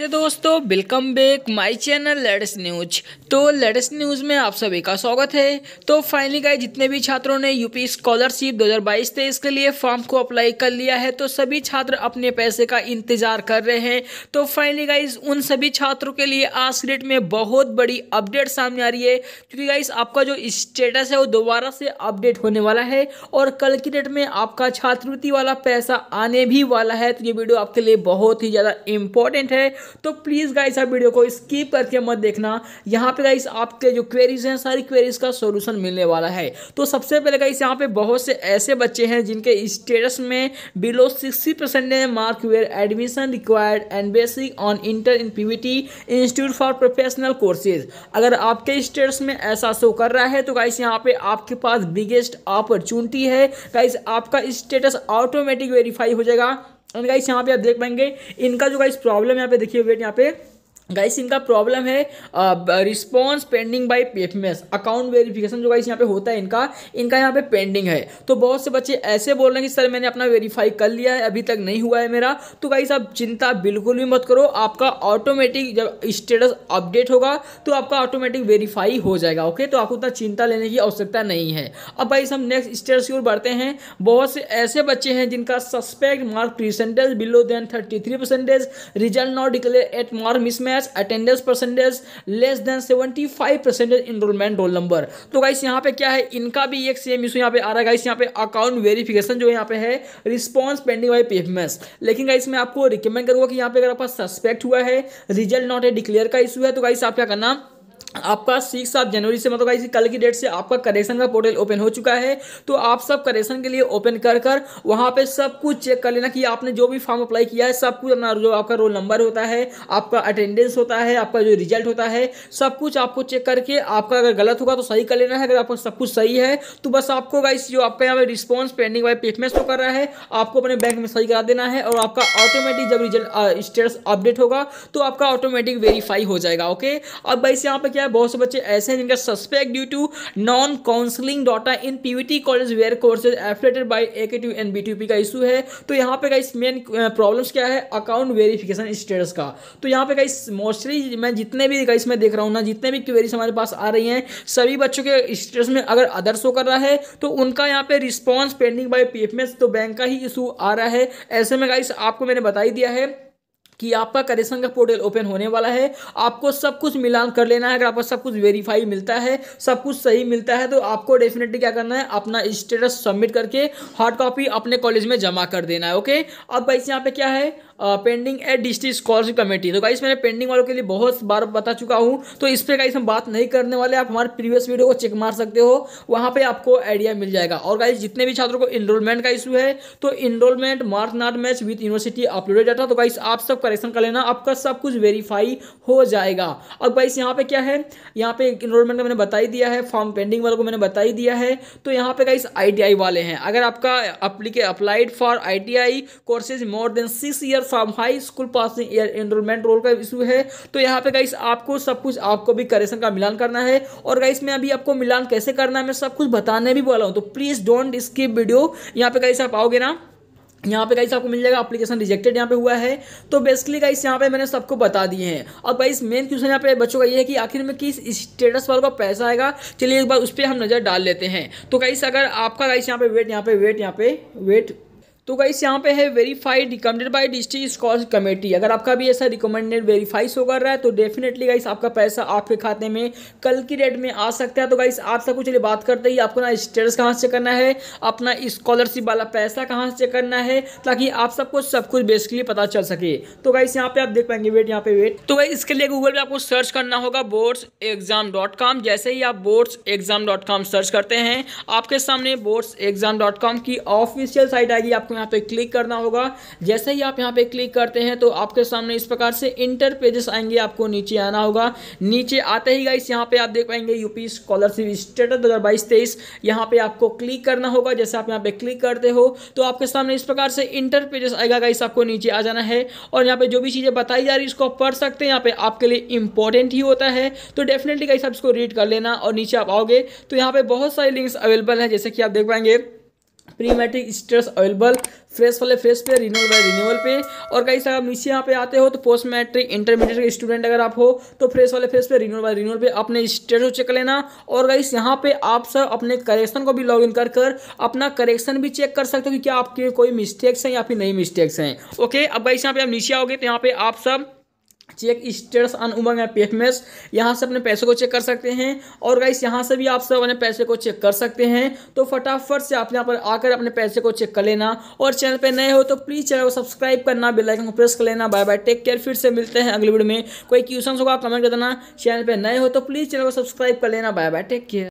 तो दोस्तों welcome back my channel latest news तो लेटेस्ट न्यूज में आप सभी का स्वागत है तो फाइनली गाइस जितने भी छात्रों ने यूपी स्कॉलरशिप 2022 तेईस के लिए फॉर्म को अप्लाई कर लिया है तो सभी छात्र अपने पैसे का इंतजार कर रहे हैं तो फाइनली गाइज उन सभी छात्रों के लिए आज डेट में बहुत बड़ी अपडेट सामने आ रही है क्योंकि गाइज आपका जो स्टेटस है वो दोबारा से अपडेट होने वाला है और कल की डेट में आपका छात्रवृत्ति वाला पैसा आने भी वाला है तो ये वीडियो आपके लिए बहुत ही ज़्यादा इम्पोर्टेंट है तो प्लीज़ गाइस आप वीडियो को स्किप करके मत देखना यहाँ पे गाइस आपके जो क्वेरीज हैं सारी क्वेरीज का सोल्यूशन मिलने वाला है तो सबसे पहले गाइस यहाँ पे बहुत से ऐसे बच्चे हैं जिनके स्टेटस में below sixty percent mark where admission required and basic on inter in PVT institute for professional courses अगर आपके स्टेटस में ऐसा शो कर रहा है तो गाइस यहाँ पे आपके पास बिगेस्ट अपॉर्चुनिटी है गाइस आपका स्टेटस ऑटोमेटिक वेरीफाई हो जाएगा एंड गाइस यहाँ पे आप देख पाएंगे इनका जो गाइस प्रॉब्लम यहाँ पे देखिए वेट यहाँ पे गाइस इनका प्रॉब्लम है response pending by payments account verification जो गाइस यहाँ पे होता है इनका इनका यहाँ पे पेंडिंग है तो बहुत से बच्चे ऐसे बोल रहे हैं कि सर मैंने अपना वेरीफाई कर लिया है अभी तक नहीं हुआ है मेरा तो गाइस आप चिंता बिल्कुल भी मत करो आपका ऑटोमेटिक जब स्टेटस अपडेट होगा तो आपका ऑटोमेटिक वेरीफाई हो जाएगा ओके तो आपको उतना चिंता लेने की आवश्यकता नहीं है अब गाइस हम नेक्स्ट स्टेटस की ओर बढ़ते हैं बहुत से ऐसे बच्चे हैं जिनका suspect mark percentage below than thirty result not declare at mark mismatch match attendance percentage less than seventy five percentage enrolment roll number तो गाइस यहाँ पे क्या है इनका भी एक सेम इशू यहाँ पे आ रहा है गाइस यहाँ पे अकाउंट वेरिफिकेशन जो यहाँ पे है रिस्पॉन्स पेंडिंग बाई पेमेंट्स लेकिन गाइस मैं आपको रिकमेंड करूँगा कि यहाँ पे अगर आपका सस्पेक्ट हुआ है रिजल्ट नॉट है डिक्लेयर का इशू है तो गाइस आप क्या करना आपका सिक्स ऑफ जनवरी से मतलब इसी कल की डेट से आपका करेक्शन का पोर्टल ओपन हो चुका है तो आप सब करेक्शन के लिए ओपन कर कर वहाँ पे सब कुछ चेक कर लेना कि आपने जो भी फॉर्म अप्लाई किया है सब कुछ अपना जो आपका रोल नंबर होता है आपका अटेंडेंस होता है आपका जो रिजल्ट होता है सब कुछ आपको चेक करके आपका अगर गलत होगा तो सही कर लेना है अगर आपको सब कुछ सही है तो बस आपको गाइस जो आपका यहाँ पे रिस्पॉन्स पेंडिंग वाई पेमेंट तो कर रहा है आपको अपने बैंक में सही करा देना है और आपका ऑटोमेटिक जब रिजल्ट स्टेटस अपडेट होगा तो आपका ऑटोमेटिक वेरीफाई हो जाएगा ओके अब गाइस यहाँ पे क्या है बहुत से बच्चे ऐसे हैं जिनका suspect due to non counselling data in PVT college where courses affiliated by A and B का इशू है तो यहाँ पे गाइस मेन प्रॉब्लम्स क्या है अकाउंट वेरिफिकेशन स्टेटस का तो यहाँ पे गाइस मोस्टली मैं जितने भी गाइस मैं देख रहा हूँ ना जितने भी क्वेरीज हमारे पास आ रही हैं सभी बच्चों के स्टेटस में अगर अदर शो कर रहा है तो उनका यहाँ पे रिस्पॉन्स पेंडिंग बाय पी तो बैंक का ही इशू आ रहा है ऐसे में गाइस आपको मैंने बता ही दिया है कि आपका करेशन का पोर्टल ओपन होने वाला है आपको सब कुछ मिलान कर लेना है अगर आपको सब कुछ वेरीफाई मिलता है सब कुछ सही मिलता है तो आपको डेफिनेटली क्या करना है अपना स्टेटस सबमिट करके हार्ड कॉपी अपने कॉलेज में जमा कर देना है ओके अब वैसे यहाँ पे क्या है pending at district scholarship committee तो गाइस मैंने पेंडिंग वालों के लिए बहुत बार बता चुका हूँ तो इस पर गाइस हम बात नहीं करने वाले आप हमारे प्रीवियस वीडियो को चेक मार सकते हो वहाँ पे आपको आइडिया मिल जाएगा और गाइस जितने भी छात्रों को इनरोलमेंट का इशू है तो enrollment mark not match with university uploaded data तो गाइस आप सब करेक्शन कर लेना आपका सब कुछ वेरीफाई हो जाएगा अब गाइस यहाँ पे क्या है यहाँ पे इनरोलमेंट मैंने बता ही दिया है फॉर्म पेंडिंग वालों को मैंने बता ही दिया है तो यहाँ पे गाइस आई वाले हैं अगर आपका applied for I I courses more than six years from high school passing year enrollment roll का इशू है तो यहाँ पे गाइस आपको सब कुछ आपको भी करेक्शन का मिलान करना है और गाइस मैं अभी आपको मिलान कैसे करना है मैं सब कुछ बताने भी बोला हूँ तो प्लीज़ डोंट स्किप वीडियो यहाँ पे गाइस आप आओगे ना यहाँ पे गाइस आपको मिल जाएगा एप्लीकेशन रिजेक्टेड यहाँ पे हुआ है तो बेसिकली गाइस यहाँ पे मैंने सबको बता दिए हैं और गाइस मेन क्वेश्चन यहाँ पे बच्चों का ये है कि आखिर में किस स्टेटस वालों का पैसा आएगा चलिए एक बार उस पर हम नज़र डाल लेते हैं तो गाइस अगर आपका गाइस यहाँ पे वेट यहाँ पे वेट यहाँ पे वेट तो गाइस यहाँ पे है verified recommended by district scholar committee अगर आपका भी ऐसा रिकमेंडेड वेरीफाई होकर कर रहा है तो डेफिनेटली गाइस आपका पैसा आपके खाते में कल की डेट में आ सकता है तो गाइस आप सबको चलिए बात करते ही आपको ना स्टेटस कहाँ से करना है अपना स्कॉलरशिप वाला पैसा कहाँ से करना है ताकि आप सबको सब कुछ बेसिकली पता चल सके तो गाइस यहाँ पे आप देख पाएंगे वेट यहाँ पे वेट तो गाइस इसके लिए गूगल पे आपको सर्च करना होगा बोर्ड्स एग्जाम डॉट कॉम जैसे ही आप boards exam dot com search करते हैं आपके सामने बोर्ड्स एग्जाम डॉट कॉम की ऑफिशियल साइट आएगी आपको यहाँ पे क्लिक करना होगा जैसे ही आप यहाँ पे क्लिक करते हैं तो आपके सामने इस प्रकार से इंटर पेजेस आएंगे आपको नीचे आना होगा नीचे आते ही गाइस यहाँ पे आप देख पाएंगे यूपी स्कॉलरशिप स्टेटस दो हज़ार बाईस तेईस यहाँ पे आपको क्लिक करना होगा जैसे आप यहाँ पे क्लिक करते हो तो आपके सामने इस प्रकार से इंटर पेजेस आएगा गाइस आपको नीचे आ जाना है और यहाँ पे जो भी चीज़ें बताई जा रही है इसको आप पढ़ सकते हैं यहाँ पे आपके लिए इंपॉर्टेंट ही होता है तो डेफिनेटली गाइस आप इसको रीड कर लेना और नीचे आप आओगे तो यहाँ पे बहुत सारे लिंक्स अवेलेबल है जैसे कि आप देख पाएंगे प्रीमेट्रिक स्टेटस अवेलेबल फ्रेश वाले फ्रेश पे रिन्यूअल बाय रिन्यूअल पे और कई सारे नीचे यहाँ पे आते हो तो पोस्ट मैट्रिक इंटरमीडिएट के स्टूडेंट अगर आप हो तो फ्रेश वाले फ्रेश पे रिन्यूअल बाय रिन्यूअल पे अपने स्टेटस चेक कर लेना और गाइस यहाँ पे आप सर अपने करेक्शन को भी लॉग इन कर कर अपना करेक्शन भी चेक कर सकते हो कि क्या आपके कोई मिस्टेक्स हैं या फिर नई मिस्टेक्स हैं ओके अब भाई यहाँ पे आप नीचे आओगे तो यहाँ पे आप सब चेक स्टेटस अन उमंग पेफमेस यहाँ से अपने पैसे को चेक कर सकते हैं और गाइस यहाँ से भी आप सब अपने पैसे को चेक कर सकते हैं तो फटाफट से आप यहाँ पर आकर अपने पैसे को चेक कर लेना और चैनल पर नए हो तो प्लीज़ चैनल को सब्सक्राइब करना आइकन को प्रेस कर लेना बाय बाय टेक केयर फिर से मिलते हैं अगले वीडियो में कोई क्वेश्चन होगा आप कमेंट कर देना चैनल पर नए हो तो प्लीज़ चैनल को सब्सक्राइब कर लेना बाय बाय टेक केयर